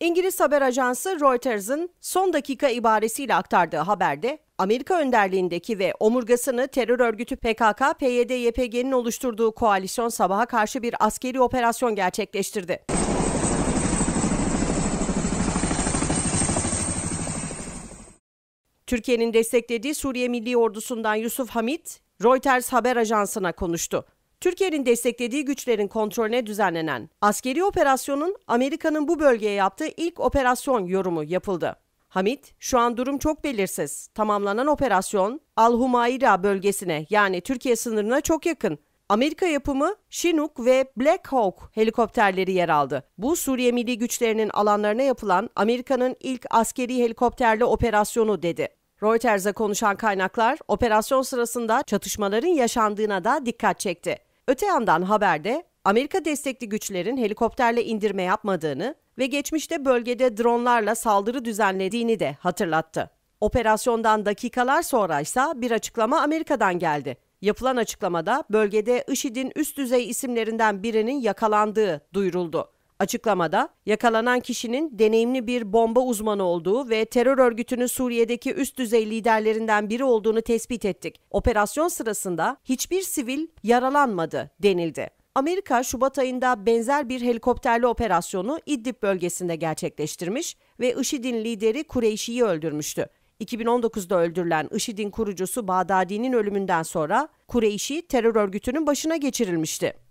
İngiliz haber ajansı Reuters'ın son dakika ibaresiyle aktardığı haberde Amerika önderliğindeki ve omurgasını terör örgütü PKK, PYD, YPG'nin oluşturduğu koalisyon sabaha karşı bir askeri operasyon gerçekleştirdi. Türkiye'nin desteklediği Suriye Milli Ordusu'ndan Yusuf Hamit, Reuters haber ajansına konuştu. Türkiye'nin desteklediği güçlerin kontrolüne düzenlenen askeri operasyonun Amerika'nın bu bölgeye yaptığı ilk operasyon yorumu yapıldı. Hamit, şu an durum çok belirsiz. Tamamlanan operasyon Al-Humayra bölgesine yani Türkiye sınırına çok yakın. Amerika yapımı Chinook ve Black Hawk helikopterleri yer aldı. Bu Suriye Milli Güçlerinin alanlarına yapılan Amerika'nın ilk askeri helikopterli operasyonu dedi. Reuters'a konuşan kaynaklar operasyon sırasında çatışmaların yaşandığına da dikkat çekti. Öte yandan haberde Amerika destekli güçlerin helikopterle indirme yapmadığını ve geçmişte bölgede dronlarla saldırı düzenlediğini de hatırlattı. Operasyondan dakikalar sonra ise bir açıklama Amerika'dan geldi. Yapılan açıklamada bölgede IŞİD'in üst düzey isimlerinden birinin yakalandığı duyuruldu. Açıklamada yakalanan kişinin deneyimli bir bomba uzmanı olduğu ve terör örgütünün Suriye'deki üst düzey liderlerinden biri olduğunu tespit ettik. Operasyon sırasında hiçbir sivil yaralanmadı denildi. Amerika Şubat ayında benzer bir helikopterli operasyonu İdlib bölgesinde gerçekleştirmiş ve IŞİD'in lideri Kureyşi'yi öldürmüştü. 2019'da öldürülen IŞİD'in kurucusu Bağdadi'nin ölümünden sonra Kureyşi terör örgütünün başına geçirilmişti.